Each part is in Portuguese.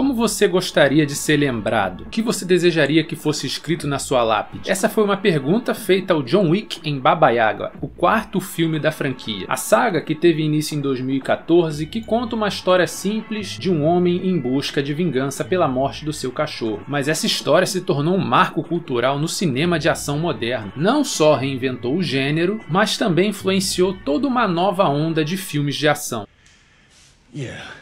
Como você gostaria de ser lembrado? O que você desejaria que fosse escrito na sua lápide? Essa foi uma pergunta feita ao John Wick em Baba Yaga, o quarto filme da franquia. A saga que teve início em 2014 que conta uma história simples de um homem em busca de vingança pela morte do seu cachorro. Mas essa história se tornou um marco cultural no cinema de ação moderno. Não só reinventou o gênero, mas também influenciou toda uma nova onda de filmes de ação. Yeah.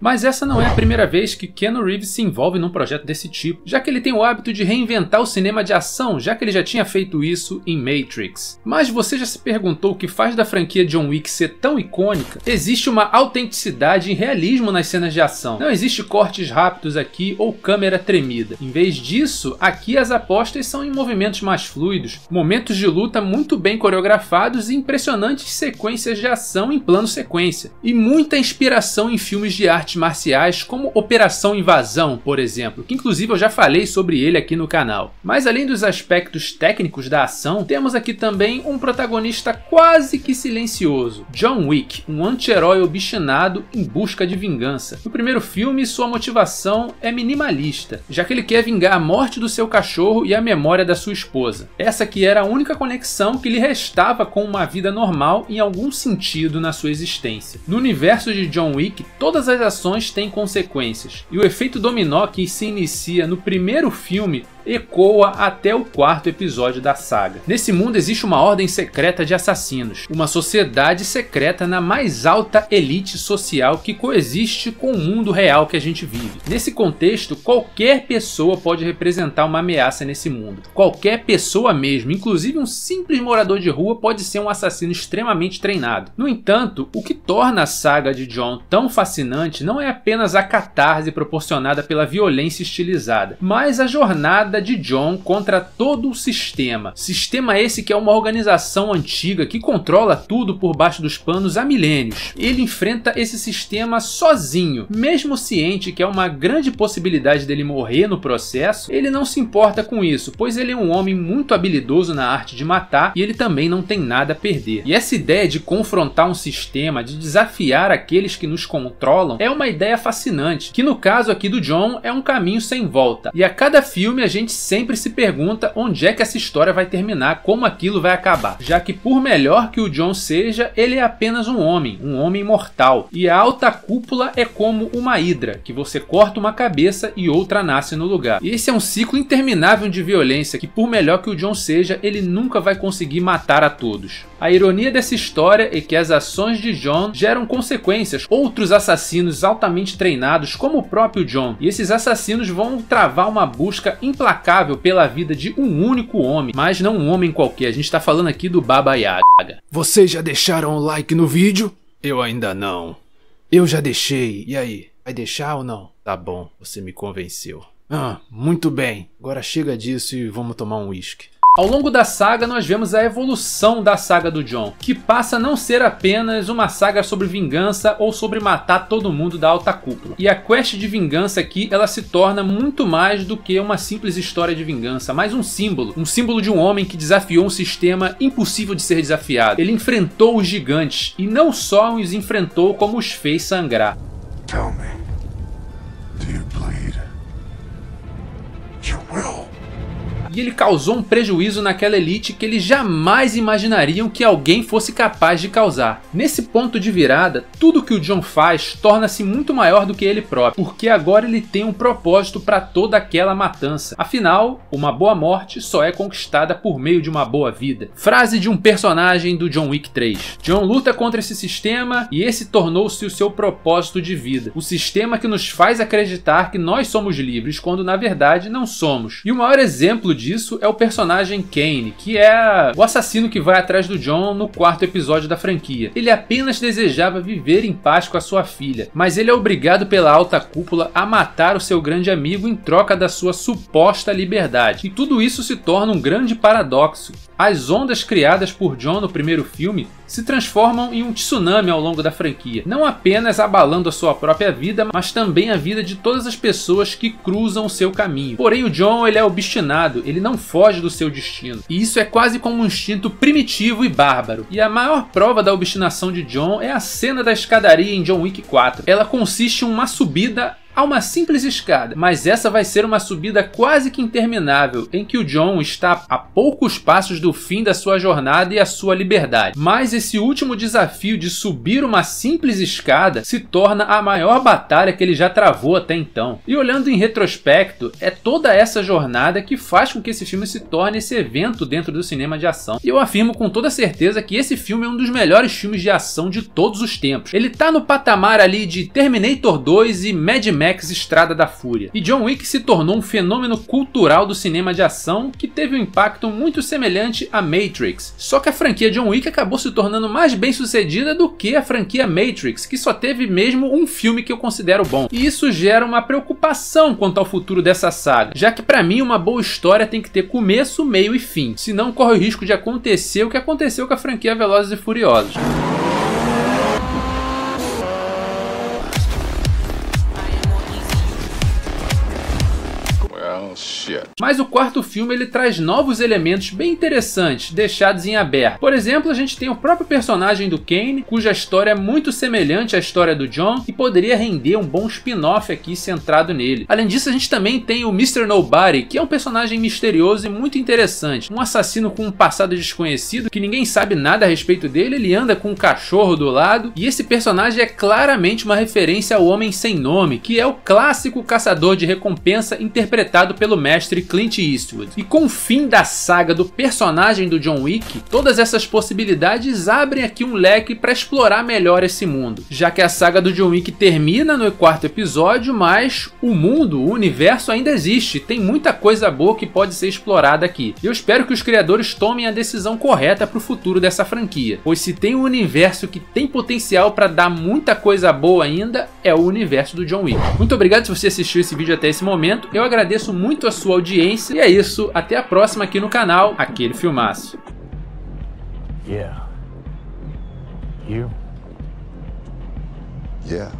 Mas essa não é a primeira vez que Keanu Reeves se envolve num projeto desse tipo, já que ele tem o hábito de reinventar o cinema de ação, já que ele já tinha feito isso em Matrix. Mas você já se perguntou o que faz da franquia John Wick ser tão icônica? Existe uma autenticidade e realismo nas cenas de ação. Não existe cortes rápidos aqui ou câmera tremida. Em vez disso, aqui as apostas são em movimentos mais fluidos, momentos de luta muito bem coreografados e impressionantes sequências de ação em plano sequência, e muita inspiração em filmes de arte artes marciais como Operação Invasão, por exemplo, que inclusive eu já falei sobre ele aqui no canal. Mas além dos aspectos técnicos da ação, temos aqui também um protagonista quase que silencioso, John Wick, um anti-herói obstinado em busca de vingança. No primeiro filme, sua motivação é minimalista, já que ele quer vingar a morte do seu cachorro e a memória da sua esposa. Essa que era a única conexão que lhe restava com uma vida normal em algum sentido na sua existência. No universo de John Wick, todas as ações têm consequências, e o efeito dominó que se inicia no primeiro filme ecoa até o quarto episódio da saga. Nesse mundo existe uma ordem secreta de assassinos, uma sociedade secreta na mais alta elite social que coexiste com o mundo real que a gente vive. Nesse contexto, qualquer pessoa pode representar uma ameaça nesse mundo. Qualquer pessoa mesmo, inclusive um simples morador de rua, pode ser um assassino extremamente treinado. No entanto, o que torna a saga de John tão fascinante não é apenas a catarse proporcionada pela violência estilizada, mas a jornada de John contra todo o sistema. Sistema esse que é uma organização antiga que controla tudo por baixo dos panos há milênios. Ele enfrenta esse sistema sozinho. Mesmo ciente que é uma grande possibilidade dele morrer no processo, ele não se importa com isso, pois ele é um homem muito habilidoso na arte de matar e ele também não tem nada a perder. E essa ideia de confrontar um sistema, de desafiar aqueles que nos controlam, é uma ideia fascinante, que no caso aqui do John é um caminho sem volta. E a cada filme a gente gente sempre se pergunta onde é que essa história vai terminar, como aquilo vai acabar, já que por melhor que o John seja, ele é apenas um homem, um homem mortal, e a alta cúpula é como uma hidra, que você corta uma cabeça e outra nasce no lugar. Esse é um ciclo interminável de violência que por melhor que o John seja, ele nunca vai conseguir matar a todos. A ironia dessa história é que as ações de John geram consequências. Outros assassinos altamente treinados, como o próprio John, e esses assassinos vão travar uma busca implacável implacável pela vida de um único homem, mas não um homem qualquer, a gente tá falando aqui do Baba Yaga. Vocês já deixaram o like no vídeo? Eu ainda não. Eu já deixei, e aí? Vai deixar ou não? Tá bom, você me convenceu. Ah, muito bem. Agora chega disso e vamos tomar um uísque. Ao longo da saga, nós vemos a evolução da saga do John, que passa a não ser apenas uma saga sobre vingança ou sobre matar todo mundo da alta cúpula. E a quest de vingança aqui, ela se torna muito mais do que uma simples história de vingança, mas um símbolo. Um símbolo de um homem que desafiou um sistema impossível de ser desafiado. Ele enfrentou os gigantes, e não só os enfrentou, como os fez sangrar. ele causou um prejuízo naquela elite que eles jamais imaginariam que alguém fosse capaz de causar. Nesse ponto de virada, tudo que o John faz torna-se muito maior do que ele próprio, porque agora ele tem um propósito para toda aquela matança. Afinal, uma boa morte só é conquistada por meio de uma boa vida. Frase de um personagem do John Wick 3. John luta contra esse sistema e esse tornou-se o seu propósito de vida. O sistema que nos faz acreditar que nós somos livres quando na verdade não somos. E o maior exemplo disso disso é o personagem Kane, que é o assassino que vai atrás do John no quarto episódio da franquia. Ele apenas desejava viver em paz com a sua filha, mas ele é obrigado pela alta cúpula a matar o seu grande amigo em troca da sua suposta liberdade. E tudo isso se torna um grande paradoxo. As ondas criadas por John no primeiro filme se transformam em um tsunami ao longo da franquia, não apenas abalando a sua própria vida, mas também a vida de todas as pessoas que cruzam o seu caminho. Porém, o John ele é obstinado, ele não foge do seu destino, e isso é quase como um instinto primitivo e bárbaro. E a maior prova da obstinação de John é a cena da escadaria em John Wick 4. Ela consiste em uma subida há uma simples escada, mas essa vai ser uma subida quase que interminável, em que o John está a poucos passos do fim da sua jornada e a sua liberdade. Mas esse último desafio de subir uma simples escada se torna a maior batalha que ele já travou até então. E olhando em retrospecto, é toda essa jornada que faz com que esse filme se torne esse evento dentro do cinema de ação. E eu afirmo com toda certeza que esse filme é um dos melhores filmes de ação de todos os tempos. Ele tá no patamar ali de Terminator 2 e Mad Max Max Estrada da Fúria. E John Wick se tornou um fenômeno cultural do cinema de ação que teve um impacto muito semelhante a Matrix. Só que a franquia John Wick acabou se tornando mais bem sucedida do que a franquia Matrix, que só teve mesmo um filme que eu considero bom. E isso gera uma preocupação quanto ao futuro dessa saga, já que para mim uma boa história tem que ter começo, meio e fim, senão corre o risco de acontecer o que aconteceu com a franquia Velozes e Furiosos. shit. Mas o quarto filme ele traz novos elementos bem interessantes, deixados em aberto. Por exemplo, a gente tem o próprio personagem do Kane, cuja história é muito semelhante à história do John e poderia render um bom spin-off aqui centrado nele. Além disso, a gente também tem o Mr. Nobody, que é um personagem misterioso e muito interessante. Um assassino com um passado desconhecido que ninguém sabe nada a respeito dele, ele anda com um cachorro do lado e esse personagem é claramente uma referência ao Homem Sem Nome, que é o clássico caçador de recompensa interpretado pelo mestre Clint Eastwood. E com o fim da saga do personagem do John Wick, todas essas possibilidades abrem aqui um leque para explorar melhor esse mundo, já que a saga do John Wick termina no quarto episódio, mas o mundo, o universo ainda existe, tem muita coisa boa que pode ser explorada aqui. Eu espero que os criadores tomem a decisão correta para o futuro dessa franquia, pois se tem um universo que tem potencial para dar muita coisa boa ainda, é o universo do John Wick. Muito obrigado se você assistiu esse vídeo até esse momento, eu agradeço muito a sua audiência. E é isso, até a próxima aqui no canal, aquele filmaço. Yeah. You. Yeah.